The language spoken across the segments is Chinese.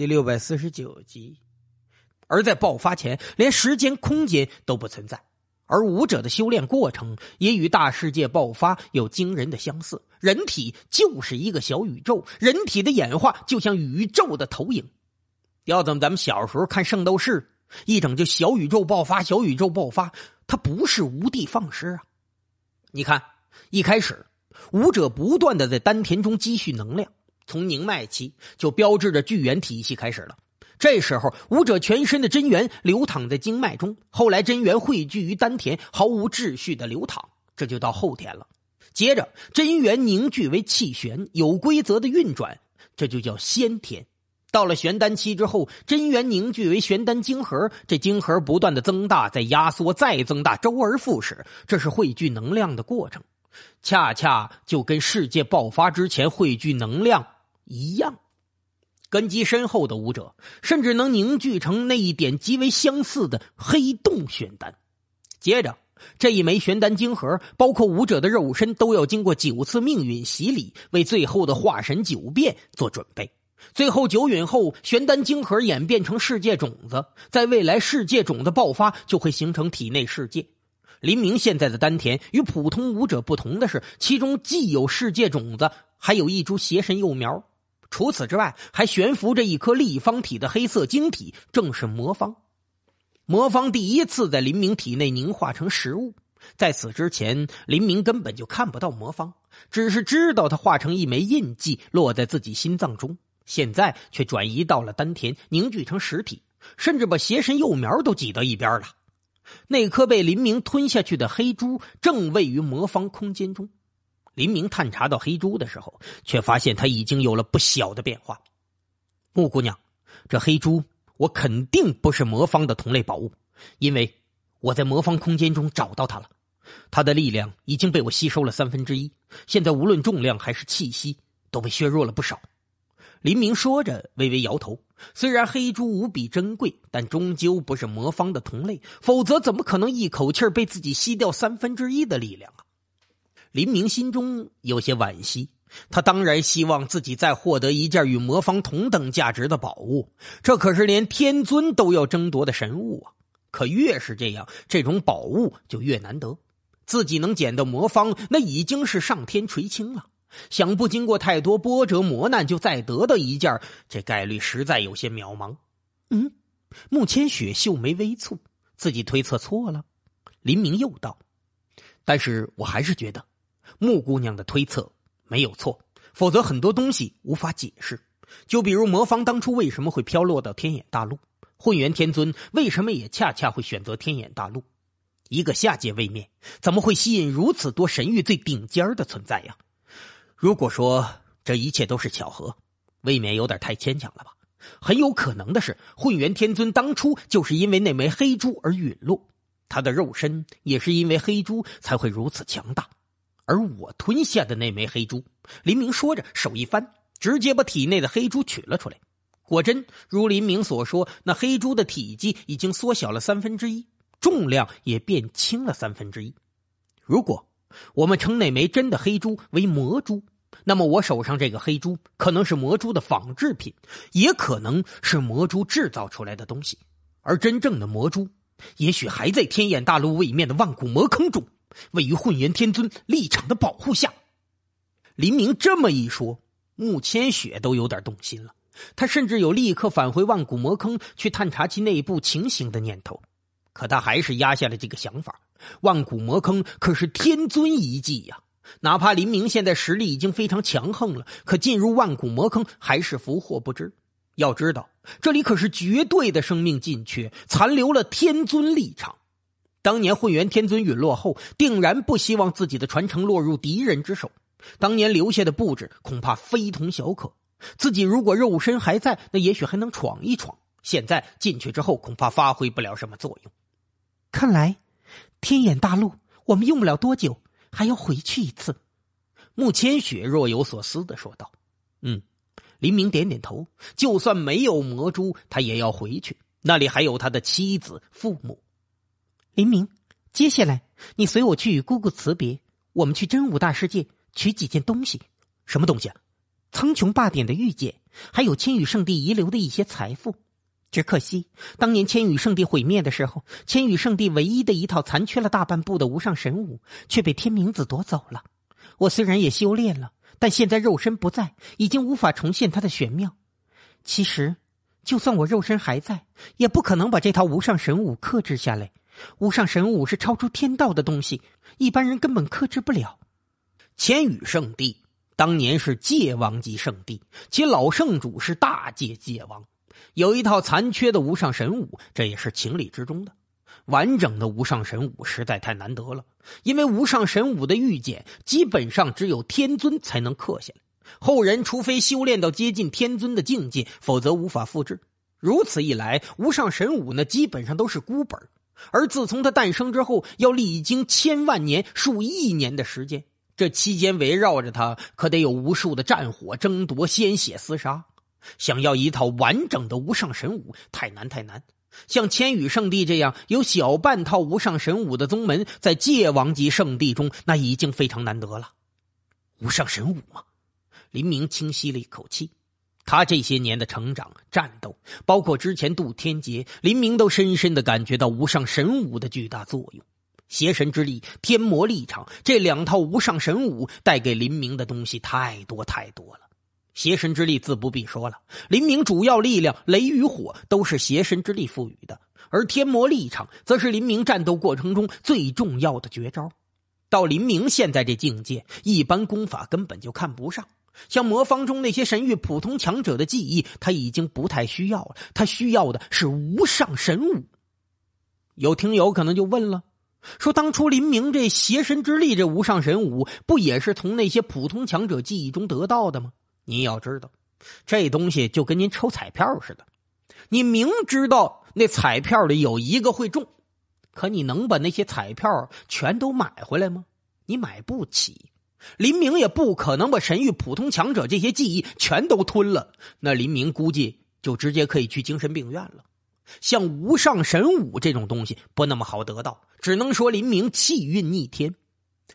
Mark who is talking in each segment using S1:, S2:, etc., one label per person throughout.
S1: 第六百四十九集，而在爆发前，连时间、空间都不存在，而武者的修炼过程也与大世界爆发有惊人的相似。人体就是一个小宇宙，人体的演化就像宇宙的投影。要么咱们小时候看《圣斗士》，一整就小宇宙爆发，小宇宙爆发，它不是无的放矢啊！你看，一开始武者不断的在丹田中积蓄能量。从宁脉期就标志着聚元体系开始了。这时候，武者全身的真元流淌在经脉中。后来，真元汇聚于丹田，毫无秩序的流淌，这就到后天了。接着，真元凝聚为气旋，有规则的运转，这就叫先天。到了玄丹期之后，真元凝聚为玄丹晶核，这晶核不断的增大、再压缩、再增大，周而复始，这是汇聚能量的过程。恰恰就跟世界爆发之前汇聚能量。一样，根基深厚的武者甚至能凝聚成那一点极为相似的黑洞玄丹。接着，这一枚玄丹晶核，包括武者的肉身，都要经过九次命运洗礼，为最后的化神九变做准备。最后九陨后，玄丹晶核演变成世界种子，在未来世界种子爆发，就会形成体内世界。林明现在的丹田与普通武者不同的是，其中既有世界种子，还有一株邪神幼苗。除此之外，还悬浮着一颗立方体的黑色晶体，正是魔方。魔方第一次在林明体内凝化成实物。在此之前，林明根本就看不到魔方，只是知道它化成一枚印记落在自己心脏中。现在却转移到了丹田，凝聚成实体，甚至把邪神幼苗都挤到一边了。那颗被林明吞下去的黑珠，正位于魔方空间中。林明探查到黑珠的时候，却发现他已经有了不小的变化。木姑娘，这黑珠我肯定不是魔方的同类宝物，因为我在魔方空间中找到它了。它的力量已经被我吸收了三分之一，现在无论重量还是气息都被削弱了不少。林明说着，微微摇头。虽然黑珠无比珍贵，但终究不是魔方的同类，否则怎么可能一口气被自己吸掉三分之一的力量啊？林明心中有些惋惜，他当然希望自己再获得一件与魔方同等价值的宝物，这可是连天尊都要争夺的神物啊！可越是这样，这种宝物就越难得。自己能捡到魔方，那已经是上天垂青了。想不经过太多波折磨难就再得到一件，这概率实在有些渺茫。嗯，慕千雪秀眉微蹙，自己推测错了。林明又道：“但是我还是觉得。”木姑娘的推测没有错，否则很多东西无法解释。就比如魔方当初为什么会飘落到天眼大陆，混元天尊为什么也恰恰会选择天眼大陆？一个下界位面怎么会吸引如此多神域最顶尖儿的存在呀？如果说这一切都是巧合，未免有点太牵强了吧？很有可能的是，混元天尊当初就是因为那枚黑珠而陨落，他的肉身也是因为黑珠才会如此强大。而我吞下的那枚黑珠，林明说着，手一翻，直接把体内的黑珠取了出来。果真如林明所说，那黑珠的体积已经缩小了三分之一，重量也变轻了三分之一。如果，我们称那枚真的黑珠为魔珠，那么我手上这个黑珠可能是魔珠的仿制品，也可能是魔珠制造出来的东西。而真正的魔珠，也许还在天眼大陆位面的万古魔坑中。位于混元天尊立场的保护下，林明这么一说，慕千雪都有点动心了。他甚至有立刻返回万古魔坑去探查其内部情形的念头，可他还是压下了这个想法。万古魔坑可是天尊遗迹呀！哪怕林明现在实力已经非常强横了，可进入万古魔坑还是福祸不知。要知道，这里可是绝对的生命禁区，残留了天尊立场。当年混元天尊陨落后，定然不希望自己的传承落入敌人之手。当年留下的布置恐怕非同小可。自己如果肉身还在，那也许还能闯一闯。现在进去之后，恐怕发挥不了什么作用。看来，天眼大陆，我们用不了多久还要回去一次。慕千雪若有所思的说道：“嗯。”林明点点头。就算没有魔珠，他也要回去。那里还有他的妻子、父母。明明，接下来你随我去与姑姑辞别。我们去真武大世界取几件东西。什么东西啊？苍穹霸典的玉简，还有千羽圣地遗留的一些财富。只可惜当年千羽圣地毁灭的时候，千羽圣地唯一的一套残缺了大半部的无上神武，却被天明子夺走了。我虽然也修炼了，但现在肉身不在，已经无法重现它的玄妙。其实，就算我肉身还在，也不可能把这套无上神武克制下来。无上神武是超出天道的东西，一般人根本克制不了。千羽圣地当年是界王级圣地，其老圣主是大界界王，有一套残缺的无上神武，这也是情理之中的。完整的无上神武实在太难得了，因为无上神武的御剑基本上只有天尊才能刻下来，后人除非修炼到接近天尊的境界，否则无法复制。如此一来，无上神武呢，基本上都是孤本而自从它诞生之后，要历经千万年、数亿年的时间，这期间围绕着它，可得有无数的战火争夺、鲜血厮杀。想要一套完整的无上神武，太难太难。像千羽圣地这样有小半套无上神武的宗门，在界王级圣地中，那已经非常难得了。无上神武吗？林明清晰了一口气。他这些年的成长、战斗，包括之前渡天劫，林明都深深的感觉到无上神武的巨大作用。邪神之力、天魔立场这两套无上神武带给林明的东西太多太多了。邪神之力自不必说了，林明主要力量雷与火都是邪神之力赋予的，而天魔立场则是林明战斗过程中最重要的绝招。到林明现在这境界，一般功法根本就看不上。像魔方中那些神域普通强者的记忆，他已经不太需要了。他需要的是无上神武。有听友可能就问了：“说当初林明这邪神之力，这无上神武，不也是从那些普通强者记忆中得到的吗？”你要知道，这东西就跟您抽彩票似的，你明知道那彩票里有一个会中，可你能把那些彩票全都买回来吗？你买不起。林明也不可能把神域普通强者这些记忆全都吞了，那林明估计就直接可以去精神病院了。像无上神武这种东西不那么好得到，只能说林明气运逆天。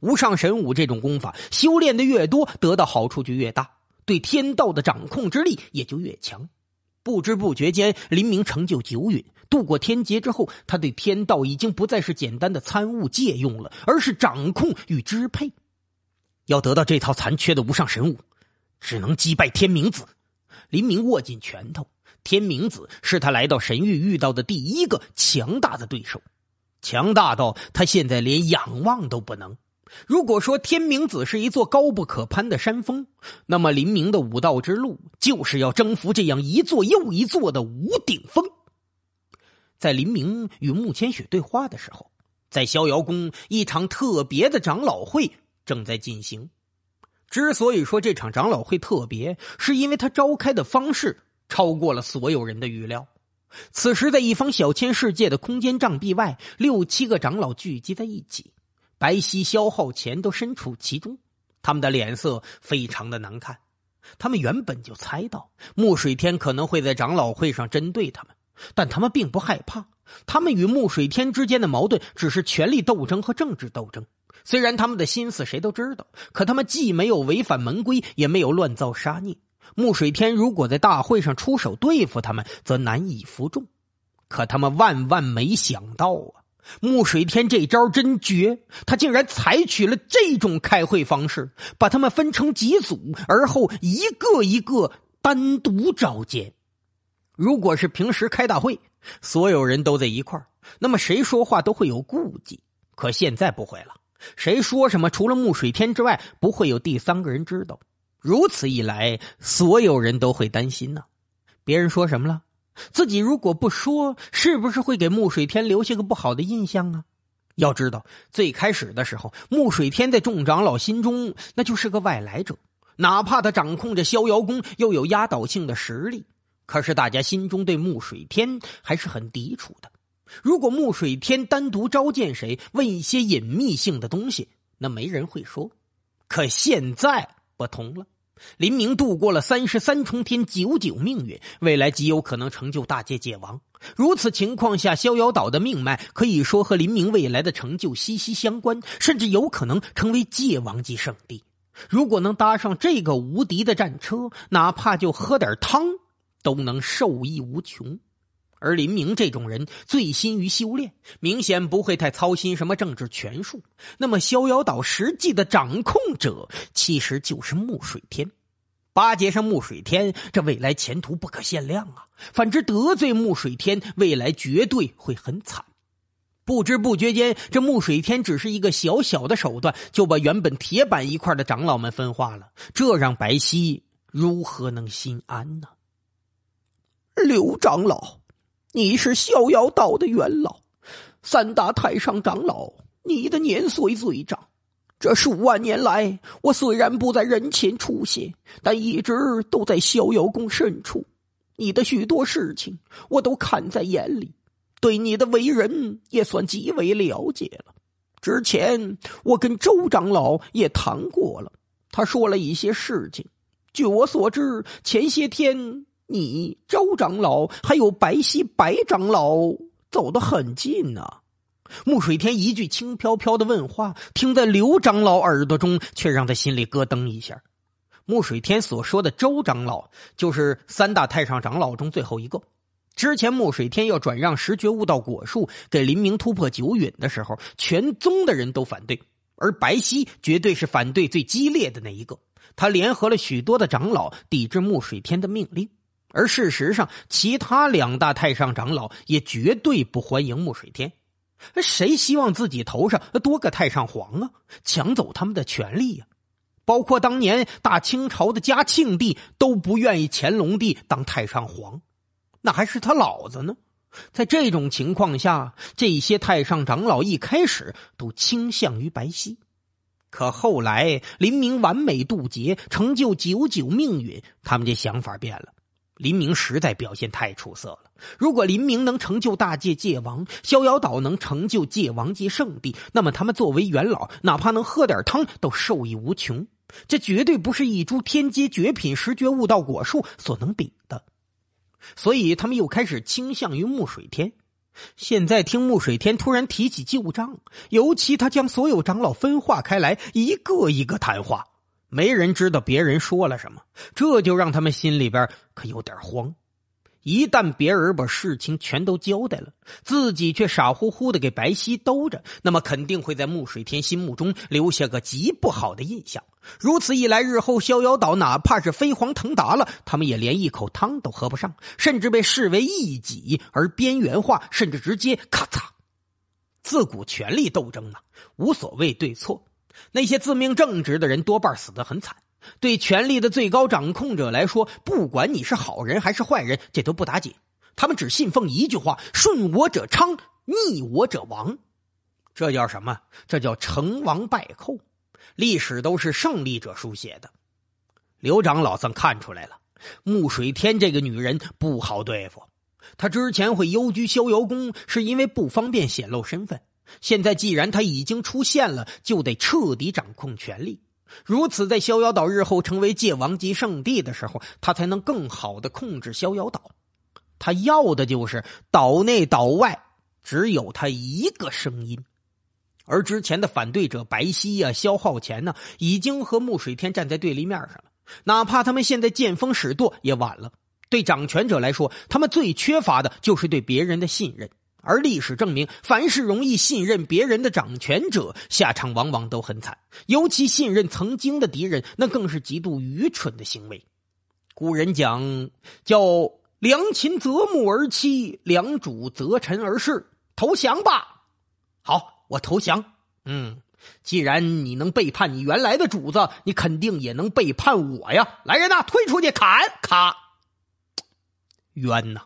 S1: 无上神武这种功法，修炼的越多，得到好处就越大，对天道的掌控之力也就越强。不知不觉间，林明成就九陨，渡过天劫之后，他对天道已经不再是简单的参悟借用了，而是掌控与支配。要得到这套残缺的无上神武，只能击败天明子。林明握紧拳头。天明子是他来到神域遇到的第一个强大的对手，强大到他现在连仰望都不能。如果说天明子是一座高不可攀的山峰，那么林明的武道之路就是要征服这样一座又一座的无顶峰。在林明与慕千雪对话的时候，在逍遥宫一场特别的长老会。正在进行。之所以说这场长老会特别，是因为他召开的方式超过了所有人的预料。此时，在一方小千世界的空间障壁外，六七个长老聚集在一起，白皙、消耗前都身处其中。他们的脸色非常的难看。他们原本就猜到穆水天可能会在长老会上针对他们，但他们并不害怕。他们与穆水天之间的矛盾只是权力斗争和政治斗争。虽然他们的心思谁都知道，可他们既没有违反门规，也没有乱造杀孽。穆水天如果在大会上出手对付他们，则难以服众。可他们万万没想到啊，穆水天这招真绝，他竟然采取了这种开会方式，把他们分成几组，而后一个一个单独召见。如果是平时开大会，所有人都在一块那么谁说话都会有顾忌。可现在不会了。谁说什么？除了穆水天之外，不会有第三个人知道。如此一来，所有人都会担心呢。别人说什么了？自己如果不说，是不是会给穆水天留下个不好的印象啊？要知道，最开始的时候，穆水天在众长老心中那就是个外来者。哪怕他掌控着逍遥宫，又有压倒性的实力，可是大家心中对穆水天还是很抵触的。如果穆水天单独召见谁，问一些隐秘性的东西，那没人会说。可现在不同了，林明度过了三十三重天，九九命运，未来极有可能成就大界界王。如此情况下，逍遥岛的命脉可以说和林明未来的成就息息相关，甚至有可能成为界王级圣地。如果能搭上这个无敌的战车，哪怕就喝点汤，都能受益无穷。而林明这种人醉心于修炼，明显不会太操心什么政治权术。那么，逍遥岛实际的掌控者其实就是穆水天。巴结上穆水天，这未来前途不可限量啊！反之，得罪穆水天，未来绝对会很惨。不知不觉间，这穆水天只是一个小小的手段，就把原本铁板一块的长老们分化了。这让白皙如何能心安呢？刘长老。你是逍遥道的元老，三大太上长老，你的年岁最长。这数万年来，我虽然不在人前出现，但一直都在逍遥宫深处。你的许多事情，我都看在眼里，对你的为人也算极为了解了。之前我跟周长老也谈过了，他说了一些事情。据我所知，前些天。你周长老还有白溪白长老走得很近呢。穆水天一句轻飘飘的问话，听在刘长老耳朵中，却让他心里咯噔一下。穆水天所说的周长老，就是三大太上长老中最后一个。之前穆水天要转让十绝悟道果树给林明突破九陨的时候，全宗的人都反对，而白溪绝对是反对最激烈的那一个。他联合了许多的长老，抵制穆水天的命令。而事实上，其他两大太上长老也绝对不欢迎木水天。谁希望自己头上多个太上皇啊？抢走他们的权利呀！包括当年大清朝的嘉庆帝都不愿意乾隆帝当太上皇，那还是他老子呢。在这种情况下，这些太上长老一开始都倾向于白皙，可后来林明完美渡劫，成就九九命运，他们这想法变了。林明实在表现太出色了。如果林明能成就大界界王，逍遥岛能成就界王界圣地，那么他们作为元老，哪怕能喝点汤，都受益无穷。这绝对不是一株天阶绝品十绝悟道果树所能比的。所以他们又开始倾向于木水天。现在听木水天突然提起旧账，尤其他将所有长老分化开来，一个一个谈话。没人知道别人说了什么，这就让他们心里边可有点慌。一旦别人把事情全都交代了，自己却傻乎乎的给白皙兜着，那么肯定会在穆水天心目中留下个极不好的印象。如此一来，日后逍遥岛哪怕是飞黄腾达了，他们也连一口汤都喝不上，甚至被视为异己而边缘化，甚至直接咔嚓。自古权力斗争啊，无所谓对错。那些自命正直的人多半死得很惨。对权力的最高掌控者来说，不管你是好人还是坏人，这都不打紧。他们只信奉一句话：顺我者昌，逆我者亡。这叫什么？这叫成王败寇。历史都是胜利者书写的。刘长老算看出来了，穆水天这个女人不好对付。她之前会幽居逍遥宫，是因为不方便显露身份。现在既然他已经出现了，就得彻底掌控权力。如此，在逍遥岛日后成为界王级圣地的时候，他才能更好的控制逍遥岛。他要的就是岛内岛外只有他一个声音。而之前的反对者白皙呀、萧浩乾呢，已经和穆水天站在对立面上了。哪怕他们现在见风使舵，也晚了。对掌权者来说，他们最缺乏的就是对别人的信任。而历史证明，凡是容易信任别人的掌权者，下场往往都很惨。尤其信任曾经的敌人，那更是极度愚蠢的行为。古人讲叫“良禽择木而栖，良主择臣而事”，投降吧，好，我投降。嗯，既然你能背叛你原来的主子，你肯定也能背叛我呀。来人呐，推出去砍！咔，冤呐。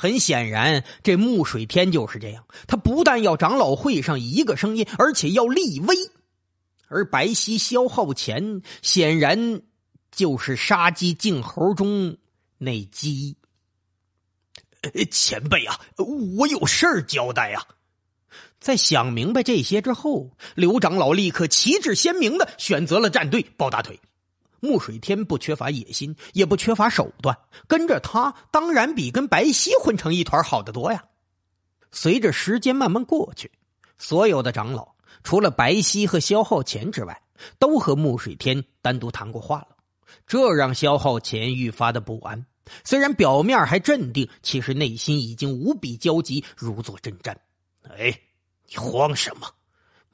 S1: 很显然，这木水天就是这样。他不但要长老会上一个声音，而且要立威。而白皙消耗前，显然就是杀鸡儆猴中那鸡。前辈啊，我有事儿交代啊！在想明白这些之后，刘长老立刻旗帜鲜明的选择了站队抱大腿。穆水天不缺乏野心，也不缺乏手段，跟着他当然比跟白溪混成一团好得多呀。随着时间慢慢过去，所有的长老除了白溪和萧浩乾之外，都和穆水天单独谈过话了。这让萧浩乾愈发的不安，虽然表面还镇定，其实内心已经无比焦急，如坐针毡。哎，你慌什么？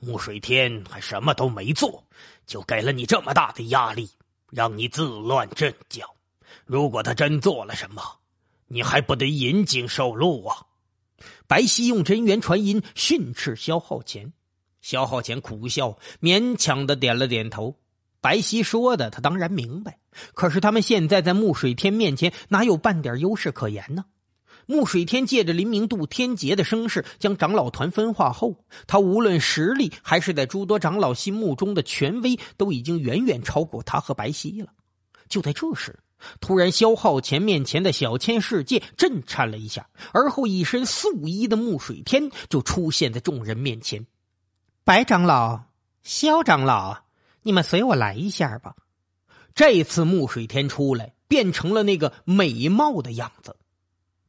S1: 穆水天还什么都没做，就给了你这么大的压力。让你自乱阵脚，如果他真做了什么，你还不得引颈受戮啊！白溪用真元传音训斥萧浩乾，萧浩乾苦笑，勉强的点了点头。白溪说的他当然明白，可是他们现在在穆水天面前，哪有半点优势可言呢？穆水天借着林明度天劫的声势，将长老团分化后，他无论实力还是在诸多长老心目中的权威，都已经远远超过他和白皙了。就在这时，突然，萧浩乾面前的小千世界震颤了一下，而后一身素衣的穆水天就出现在众人面前。白长老、萧长老，你们随我来一下吧。这次穆水天出来，变成了那个美貌的样子。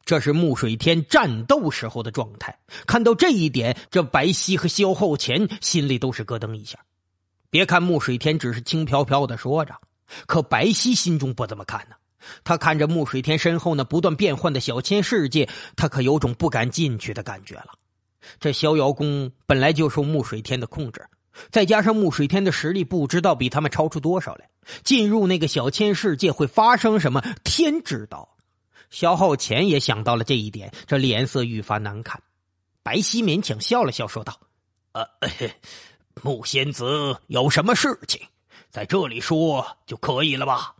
S1: 这是穆水天战斗时候的状态。看到这一点，这白皙和萧浩前心里都是咯噔一下。别看穆水天只是轻飘飘的说着，可白皙心中不怎么看呢。他看着穆水天身后那不断变换的小千世界，他可有种不敢进去的感觉了。这逍遥宫本来就受穆水天的控制，再加上穆水天的实力不知道比他们超出多少来，进入那个小千世界会发生什么，天知道。萧浩乾也想到了这一点，这脸色愈发难看。白希勉强笑了笑，说道：“呃，木仙子有什么事情，在这里说就可以了吧？”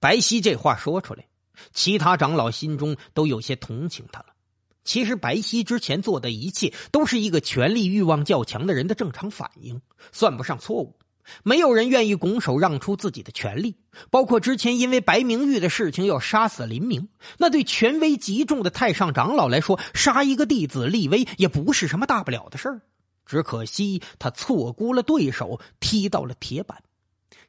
S1: 白希这话说出来，其他长老心中都有些同情他了。其实白希之前做的一切，都是一个权力欲望较强的人的正常反应，算不上错误。没有人愿意拱手让出自己的权利，包括之前因为白明玉的事情要杀死林明。那对权威极重的太上长老来说，杀一个弟子立威也不是什么大不了的事儿。只可惜他错估了对手，踢到了铁板。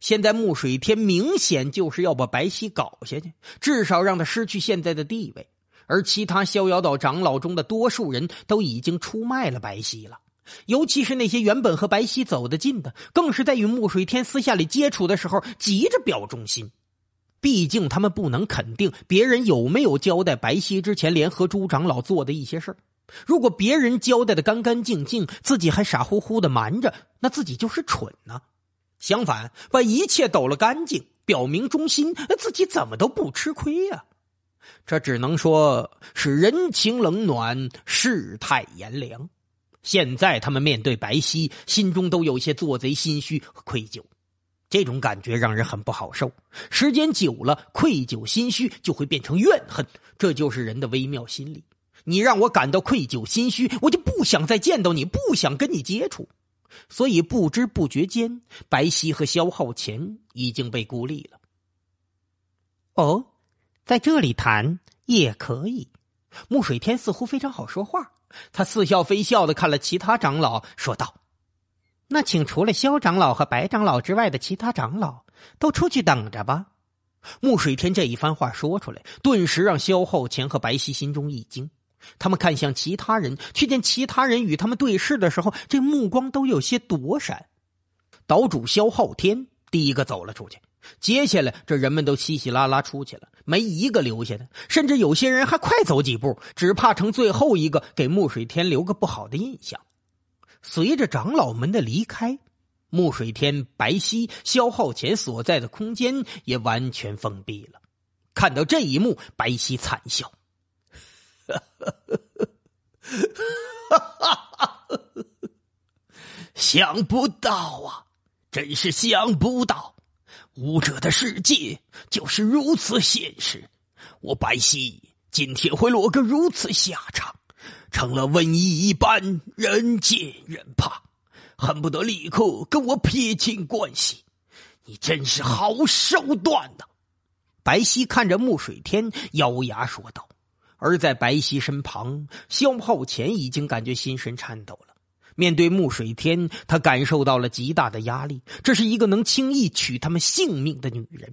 S1: 现在穆水天明显就是要把白溪搞下去，至少让他失去现在的地位。而其他逍遥岛长老中的多数人都已经出卖了白溪了。尤其是那些原本和白皙走得近的，更是在与穆水天私下里接触的时候急着表忠心。毕竟他们不能肯定别人有没有交代白皙之前联合朱长老做的一些事如果别人交代的干干净净，自己还傻乎乎的瞒着，那自己就是蠢呢。相反，把一切抖了干净，表明忠心，自己怎么都不吃亏呀。这只能说是人情冷暖，世态炎凉。现在他们面对白皙，心中都有些做贼心虚和愧疚，这种感觉让人很不好受。时间久了，愧疚心虚就会变成怨恨，这就是人的微妙心理。你让我感到愧疚心虚，我就不想再见到你，不想跟你接触。所以不知不觉间，白皙和肖浩乾已经被孤立了。哦，在这里谈也可以。穆水天似乎非常好说话。他似笑非笑的看了其他长老，说道：“那请除了萧长老和白长老之外的其他长老都出去等着吧。”穆水天这一番话说出来，顿时让萧浩乾和白皙心中一惊。他们看向其他人，却见其他人与他们对视的时候，这目光都有些躲闪。岛主萧浩天第一个走了出去。接下来，这人们都稀稀拉拉出去了，没一个留下的，甚至有些人还快走几步，只怕成最后一个，给穆水天留个不好的印象。随着长老们的离开，穆水天、白皙、消耗前所在的空间也完全封闭了。看到这一幕，白皙惨笑：“哈，哈，哈，哈，哈，哈，想不到啊，真是想不到！”武者的世界就是如此现实。我白溪今天会落个如此下场，成了瘟疫一般，人见人怕，恨不得立刻跟我撇清关系。你真是好手段呐！白溪看着穆水天，咬牙说道。而在白溪身旁，萧浩乾已经感觉心神颤抖了。面对穆水天，他感受到了极大的压力。这是一个能轻易取他们性命的女人。